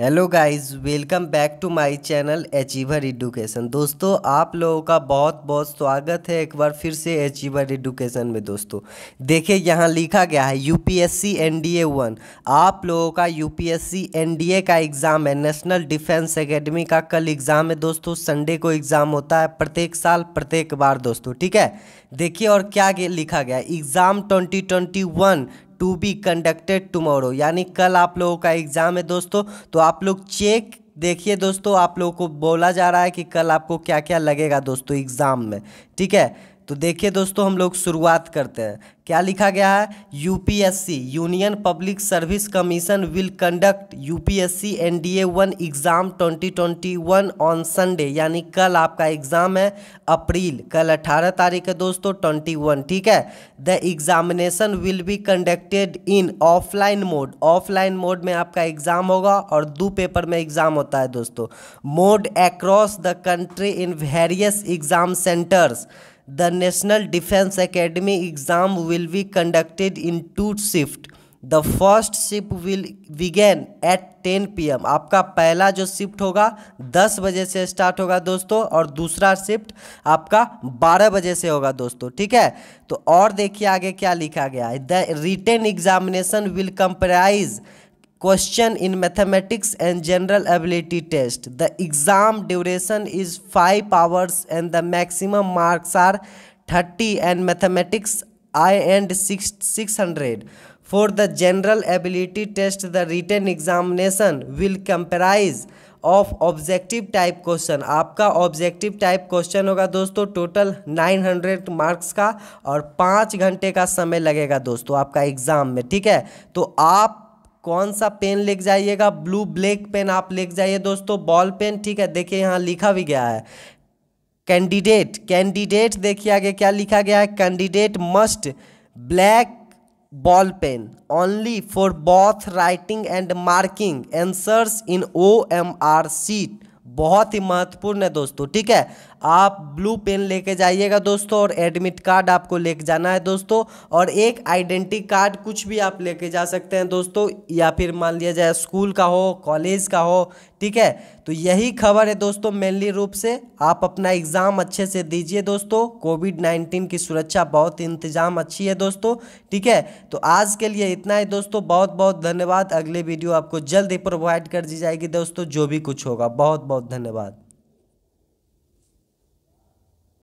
hello guys welcome back to my channel Achiever Education दोस्तों आप लोगों का बहुत बहुत स्वागत है एक बार फिर से अचीवर एडुकेशन में दोस्तों देखिए यहाँ लिखा गया है यूपीएससी एनडीए वन आप लोगों का यूपीएससी एनडीए का एग्ज़ाम है नेशनल डिफेंस एकेडमी का कल एग्ज़ाम है दोस्तों संडे को एग्ज़ाम होता है प्रत्येक साल प्रत्येक बार दोस्तों ठीक है देखिए और क्या लिखा गया exam twenty two be conducted tomorrow यानी कल आप लोगों का एग्ज़ाम है दोस्तों तो आप लोग चेक देखिए दोस्तों आप लोगों को बोला जा रहा है कि कल आपको क्या क्या लगेगा दोस्तों एग्ज़ाम में ठीक है तो देखिए दोस्तों हम लोग शुरुआत करते हैं क्या लिखा गया है UPSC Union Public Service Commission will conduct UPSC NDA one exam 2021 on Sunday यानी कल आपका एग्ज़ाम है अप्रैल कल 18 तारीख है दोस्तों 21 ठीक है the examination will be conducted in offline mode offline mode में आपका एग्ज़ाम होगा और दो पेपर में एग्ज़ाम होता है दोस्तों mode across the country in various exam centres the National Defence Academy exam will be conducted in two shift the first shift will begin at P M आपका पहला जो शिफ्ट होगा 10 बजे से स्टार्ट होगा दोस्तों और दूसरा शिफ्ट आपका 12 बजे से होगा दोस्तों ठीक है तो और देखिए आगे क्या लिखा गया है the written examination will comprise question in mathematics and general ability test the exam duration is five hours and the maximum marks are thirty and mathematics I and six hundred for the general ability test the written examination will comprise of objective type question आपका objective type question होगा दोस्तों total nine hundred marks का और पाँच घंटे का समय लगेगा दोस्तों आपका एग्जाम में ठीक है तो आप कौन सा पेन लेके जाइएगा ब्लू ब्लैक पेन आप लेके जाइए दोस्तों बॉल पेन ठीक है देखिए यहाँ लिखा भी गया है कैंडिडेट कैंडिडेट देखिए आगे क्या लिखा गया है candidate must black ball pen only for both writing and marking answers in O M R sheet बहुत ही महत्वपूर्ण है दोस्तों ठीक है आप ब्लू पेन लेके जाइएगा दोस्तों और एडमिट कार्ड आपको लेके जाना है दोस्तों और एक आइडेंटिटी कार्ड कुछ भी आप लेके जा सकते हैं दोस्तों या फिर मान लिया जाए स्कूल का हो कॉलेज का हो ठीक है तो यही खबर है दोस्तों मेनली रूप से आप अपना एग्ज़ाम अच्छे से दीजिए दोस्तों कोविड नाइन्टीन की सुरक्षा बहुत इंतजाम अच्छी है दोस्तों ठीक है तो आज के लिए इतना ही दोस्तों बहुत बहुत धन्यवाद अगले वीडियो आपको जल्द ही प्रोवाइड कर दी जाएगी दोस्तों जो भी कुछ होगा बहुत बहुत धन्यवाद